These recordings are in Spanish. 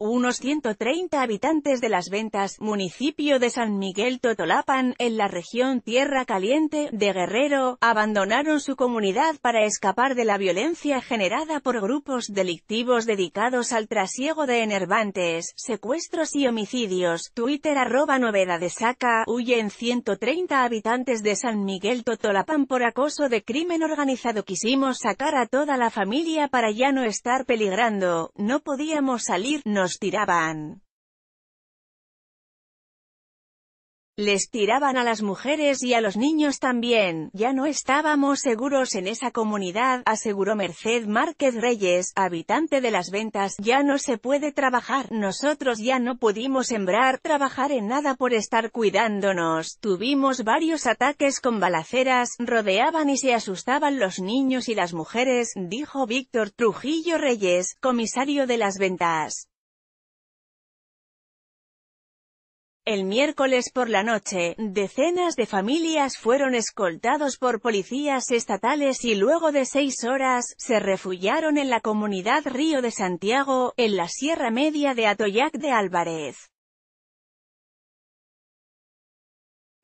unos 130 habitantes de Las Ventas, municipio de San Miguel Totolapan, en la región Tierra Caliente, de Guerrero, abandonaron su comunidad para escapar de la violencia generada por grupos delictivos dedicados al trasiego de enervantes, secuestros y homicidios. Twitter arroba novedadesaca, huyen 130 habitantes de San Miguel Totolapan por acoso de crimen organizado. Quisimos sacar a toda la familia para ya no estar peligrando, no podíamos salir, tiraban. Les tiraban a las mujeres y a los niños también, ya no estábamos seguros en esa comunidad, aseguró Merced Márquez Reyes, habitante de las ventas, ya no se puede trabajar, nosotros ya no pudimos sembrar, trabajar en nada por estar cuidándonos, tuvimos varios ataques con balaceras, rodeaban y se asustaban los niños y las mujeres, dijo Víctor Trujillo Reyes, comisario de las ventas. El miércoles por la noche, decenas de familias fueron escoltados por policías estatales y luego de seis horas, se refugiaron en la comunidad Río de Santiago, en la Sierra Media de Atoyac de Álvarez.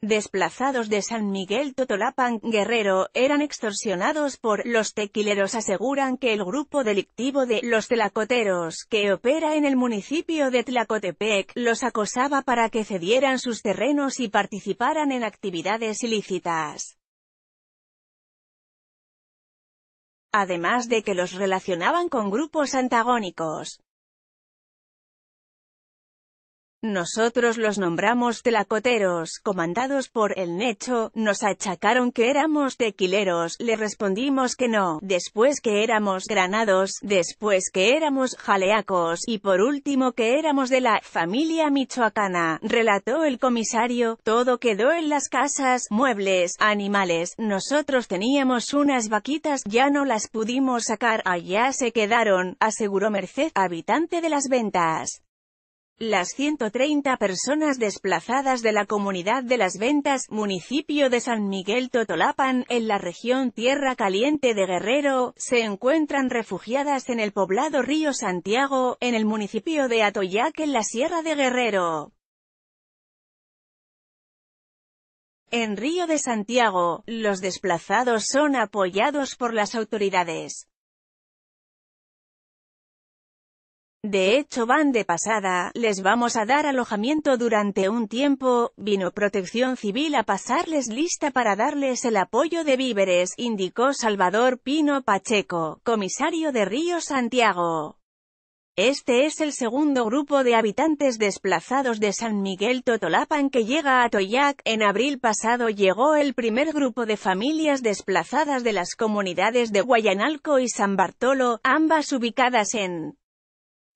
desplazados de San Miguel Totolapan, Guerrero, eran extorsionados por los tequileros aseguran que el grupo delictivo de los tlacoteros que opera en el municipio de Tlacotepec los acosaba para que cedieran sus terrenos y participaran en actividades ilícitas. Además de que los relacionaban con grupos antagónicos. Nosotros los nombramos telacoteros, comandados por el Necho, nos achacaron que éramos tequileros, le respondimos que no, después que éramos granados, después que éramos jaleacos y por último que éramos de la familia michoacana, relató el comisario, todo quedó en las casas, muebles, animales, nosotros teníamos unas vaquitas, ya no las pudimos sacar, allá se quedaron, aseguró Merced, habitante de las ventas. Las 130 personas desplazadas de la Comunidad de las Ventas, municipio de San Miguel Totolapan, en la región Tierra Caliente de Guerrero, se encuentran refugiadas en el poblado Río Santiago, en el municipio de Atoyac en la Sierra de Guerrero. En Río de Santiago, los desplazados son apoyados por las autoridades. De hecho van de pasada, les vamos a dar alojamiento durante un tiempo, vino Protección Civil a pasarles lista para darles el apoyo de víveres, indicó Salvador Pino Pacheco, comisario de Río Santiago. Este es el segundo grupo de habitantes desplazados de San Miguel Totolapan que llega a Toyac. En abril pasado llegó el primer grupo de familias desplazadas de las comunidades de Guayanalco y San Bartolo, ambas ubicadas en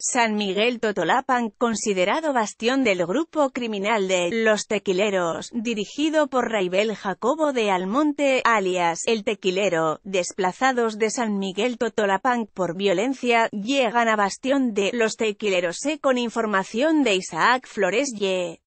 San Miguel Totolapan, considerado bastión del grupo criminal de Los Tequileros, dirigido por Raibel Jacobo de Almonte, alias El Tequilero, desplazados de San Miguel Totolapan por violencia, llegan a bastión de Los Tequileros eh, con información de Isaac Flores Ye.